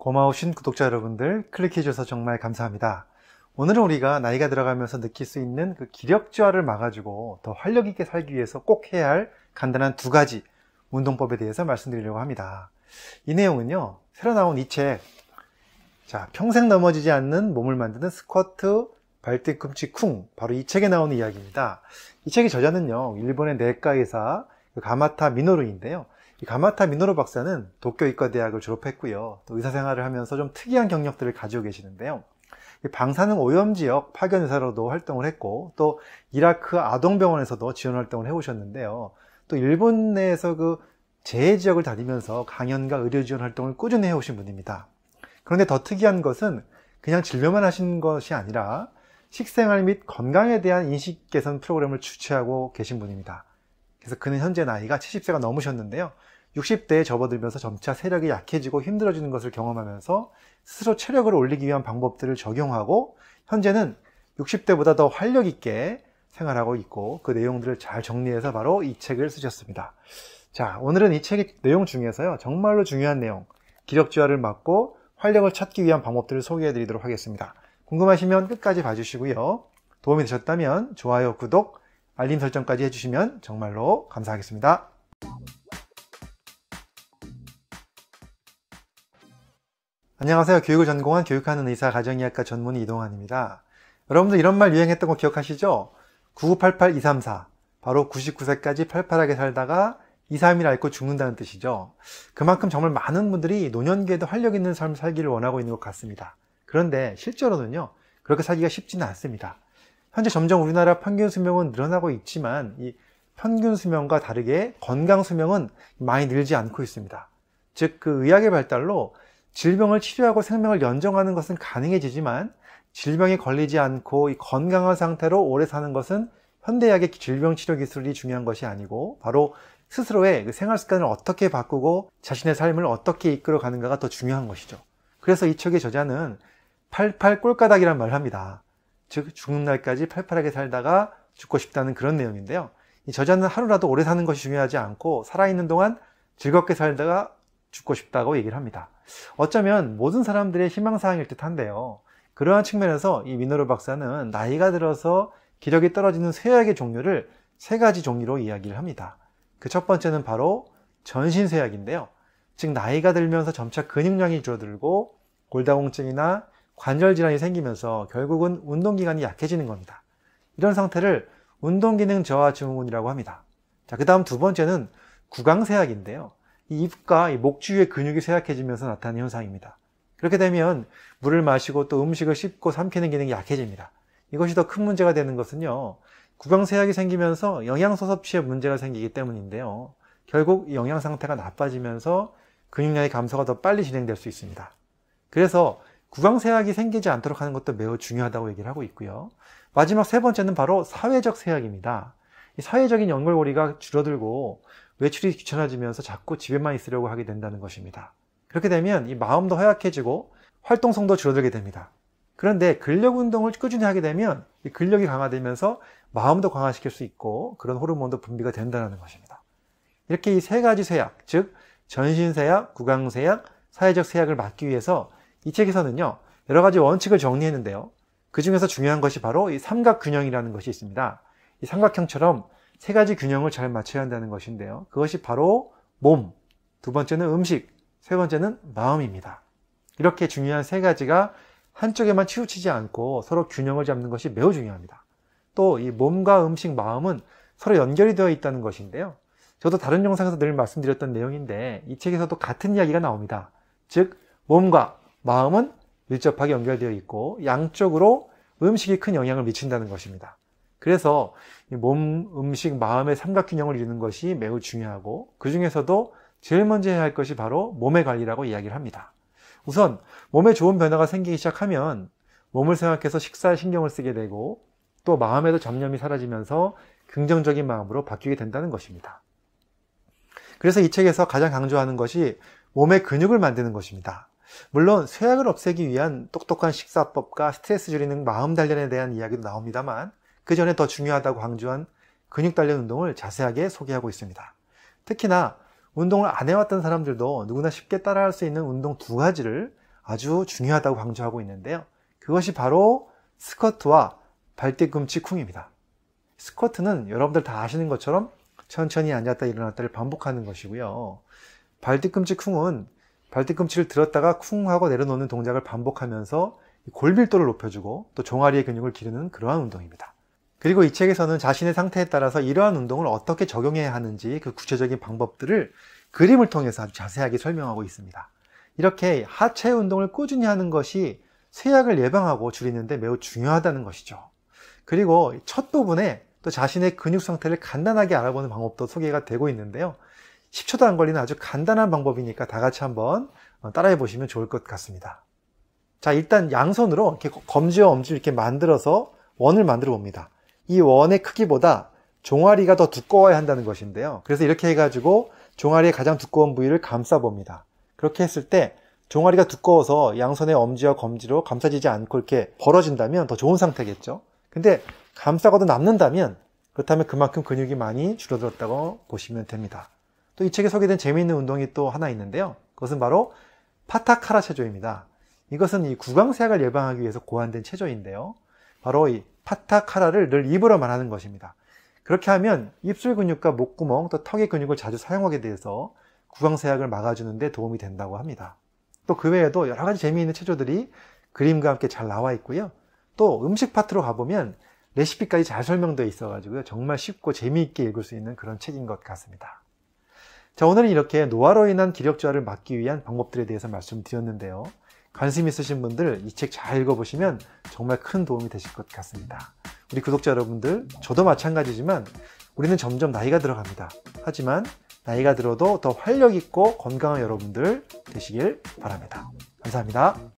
고마우신 구독자 여러분들 클릭해주셔서 정말 감사합니다. 오늘은 우리가 나이가 들어가면서 느낄 수 있는 그 기력저하를 막아주고 더 활력있게 살기 위해서 꼭 해야 할 간단한 두 가지 운동법에 대해서 말씀드리려고 합니다. 이 내용은요, 새로 나온 이 책, 자, 평생 넘어지지 않는 몸을 만드는 스쿼트 발뒤 꿈치 쿵, 바로 이 책에 나오는 이야기입니다. 이 책의 저자는요, 일본의 내과 네 의사 그 가마타 미노루인데요. 가마타 미노루 박사는 도쿄 의과대학을 졸업했고요. 또 의사생활을 하면서 좀 특이한 경력들을 가지고 계시는데요. 방사능 오염 지역 파견 의사로도 활동을 했고 또 이라크 아동병원에서도 지원 활동을 해오셨는데요. 또 일본 내에서 그 재해 지역을 다니면서 강연과 의료 지원 활동을 꾸준히 해오신 분입니다. 그런데 더 특이한 것은 그냥 진료만 하신 것이 아니라 식생활 및 건강에 대한 인식 개선 프로그램을 주최하고 계신 분입니다. 그래서 그는 현재 나이가 70세가 넘으셨는데요. 60대에 접어들면서 점차 세력이 약해지고 힘들어지는 것을 경험하면서 스스로 체력을 올리기 위한 방법들을 적용하고 현재는 60대보다 더 활력 있게 생활하고 있고 그 내용들을 잘 정리해서 바로 이 책을 쓰셨습니다. 자, 오늘은 이 책의 내용 중에서요. 정말로 중요한 내용, 기력지화를 막고 활력을 찾기 위한 방법들을 소개해 드리도록 하겠습니다. 궁금하시면 끝까지 봐주시고요. 도움이 되셨다면 좋아요, 구독, 알림 설정까지 해주시면 정말로 감사하겠습니다. 안녕하세요. 교육을 전공한 교육하는 의사 가정의학과 전문의 이동환입니다. 여러분들 이런 말 유행했던 거 기억하시죠? 9988234 바로 99세까지 팔팔하게 살다가 2, 3일 앓고 죽는다는 뜻이죠. 그만큼 정말 많은 분들이 노년기에도 활력 있는 삶을 살기를 원하고 있는 것 같습니다. 그런데 실제로는요, 그렇게 살기가 쉽지는 않습니다. 현재 점점 우리나라 평균 수명은 늘어나고 있지만 이 평균 수명과 다르게 건강 수명은 많이 늘지 않고 있습니다. 즉그 의학의 발달로 질병을 치료하고 생명을 연장하는 것은 가능해지지만 질병에 걸리지 않고 건강한 상태로 오래 사는 것은 현대의학의 질병 치료 기술이 중요한 것이 아니고 바로 스스로의 그 생활 습관을 어떻게 바꾸고 자신의 삶을 어떻게 이끌어 가는가가 더 중요한 것이죠. 그래서 이 책의 저자는 88 꼴가닥이란 말을 합니다. 즉 죽는 날까지 팔팔하게 살다가 죽고 싶다는 그런 내용인데요. 이 저자는 하루라도 오래 사는 것이 중요하지 않고 살아있는 동안 즐겁게 살다가 죽고 싶다고 얘기를 합니다. 어쩌면 모든 사람들의 희망사항일 듯 한데요. 그러한 측면에서 이 미노르 박사는 나이가 들어서 기력이 떨어지는 쇠약의 종류를 세 가지 종류로 이야기를 합니다. 그 첫 번째는 바로 전신 쇠약인데요. 즉, 나이가 들면서 점차 근육량이 줄어들고 골다공증이나 관절 질환이 생기면서 결국은 운동기관이 약해지는 겁니다. 이런 상태를 운동기능 저하 증후군이라고 합니다. 자, 그 다음 두 번째는 구강세약인데요이 입과 목 주위의 근육이 세약해지면서 나타나는 현상입니다. 그렇게 되면 물을 마시고 또 음식을 씹고 삼키는 기능이 약해집니다. 이것이 더 큰 문제가 되는 것은요. 구강세약이 생기면서 영양소 섭취에 문제가 생기기 때문인데요. 결국 영양 상태가 나빠지면서 근육량의 감소가 더 빨리 진행될 수 있습니다. 그래서 구강세약이 생기지 않도록 하는 것도 매우 중요하다고 얘기를 하고 있고요. 마지막 세 번째는 바로 사회적 세약입니다. 사회적인 연결고리가 줄어들고 외출이 귀찮아지면서 자꾸 집에만 있으려고 하게 된다는 것입니다. 그렇게 되면 이 마음도 허약해지고 활동성도 줄어들게 됩니다. 그런데 근력 운동을 꾸준히 하게 되면 근력이 강화되면서 마음도 강화시킬 수 있고 그런 호르몬도 분비가 된다는 것입니다. 이렇게 이 세 가지 세약, 즉 전신 세약, 구강 세약, 사회적 세약을 막기 위해서 이 책에서는요, 여러 가지 원칙을 정리했는데요. 그 중에서 중요한 것이 바로 이 삼각균형이라는 것이 있습니다. 이 삼각형처럼 세 가지 균형을 잘 맞춰야 한다는 것인데요. 그것이 바로 몸, 두 번째는 음식, 세 번째는 마음입니다. 이렇게 중요한 세 가지가 한쪽에만 치우치지 않고 서로 균형을 잡는 것이 매우 중요합니다. 또 이 몸과 음식, 마음은 서로 연결이 되어 있다는 것인데요. 저도 다른 영상에서 늘 말씀드렸던 내용인데 이 책에서도 같은 이야기가 나옵니다. 즉, 몸과 마음은 밀접하게 연결되어 있고 양쪽으로 음식이 큰 영향을 미친다는 것입니다. 그래서 몸, 음식, 마음의 삼각균형을 이루는 것이 매우 중요하고 그 중에서도 제일 먼저 해야 할 것이 바로 몸의 관리라고 이야기를 합니다. 우선 몸에 좋은 변화가 생기기 시작하면 몸을 생각해서 식사에 신경을 쓰게 되고 또 마음에도 잡념이 사라지면서 긍정적인 마음으로 바뀌게 된다는 것입니다. 그래서 이 책에서 가장 강조하는 것이 몸의 근육을 만드는 것입니다. 물론 쇠약을 없애기 위한 똑똑한 식사법과 스트레스 줄이는 마음 단련에 대한 이야기도 나옵니다만 그 전에 더 중요하다고 강조한 근육 단련 운동을 자세하게 소개하고 있습니다. 특히나 운동을 안 해왔던 사람들도 누구나 쉽게 따라할 수 있는 운동 두 가지를 아주 중요하다고 강조하고 있는데요. 그것이 바로 스쿼트와 발뒤꿈치 쿵입니다. 스쿼트는 여러분들 다 아시는 것처럼 천천히 앉았다 일어났다를 반복하는 것이고요. 발뒤꿈치 쿵은 발뒤 꿈치를 들었다가 쿵 하고 내려놓는 동작을 반복하면서 골밀도를 높여주고 또 종아리의 근육을 기르는 그러한 운동입니다. 그리고 이 책에서는 자신의 상태에 따라서 이러한 운동을 어떻게 적용해야 하는지 그 구체적인 방법들을 그림을 통해서 아주 자세하게 설명하고 있습니다. 이렇게 하체 운동을 꾸준히 하는 것이 쇠약을 예방하고 줄이는데 매우 중요하다는 것이죠. 그리고 첫 부분에 또 자신의 근육 상태를 간단하게 알아보는 방법도 소개가 되고 있는데요. 10초도 안 걸리는 아주 간단한 방법이니까 다 같이 한번 어, 따라해 보시면 좋을 것 같습니다. 자, 일단 양손으로 이렇게 검지와 엄지를 이렇게 만들어서 원을 만들어 봅니다. 이 원의 크기보다 종아리가 더 두꺼워야 한다는 것인데요. 그래서 이렇게 해가지고 종아리의 가장 두꺼운 부위를 감싸 봅니다. 그렇게 했을 때 종아리가 두꺼워서 양손의 엄지와 검지로 감싸지지 않고 이렇게 벌어진다면 더 좋은 상태겠죠. 근데 감싸고도 남는다면 그렇다면 그만큼 근육이 많이 줄어들었다고 보시면 됩니다. 또이 책에 소개된 재미있는 운동이 또 하나 있는데요. 그것은 바로 파타카라 체조입니다. 이것은 이구강세약을 예방하기 위해서 고안된 체조인데요. 바로 이 파타카라를 늘 입으로 말하는 것입니다. 그렇게 하면 입술 근육과 목구멍 또 턱의 근육을 자주 사용하게 돼서 구강세약을 막아주는데 도움이 된다고 합니다. 또 그 외에도 여러 가지 재미있는 체조들이 그림과 함께 잘 나와 있고요. 또 음식 파트로 가보면 레시피까지 잘 설명되어 있어가지고요. 정말 쉽고 재미있게 읽을 수 있는 그런 책인 것 같습니다. 자, 오늘은 이렇게 노화로 인한 기력 저하를 막기 위한 방법들에 대해서 말씀드렸는데요. 관심 있으신 분들 이 책 잘 읽어보시면 정말 큰 도움이 되실 것 같습니다. 우리 구독자 여러분들, 저도 마찬가지지만 우리는 점점 나이가 들어갑니다. 하지만 나이가 들어도 더 활력 있고 건강한 여러분들 되시길 바랍니다. 감사합니다.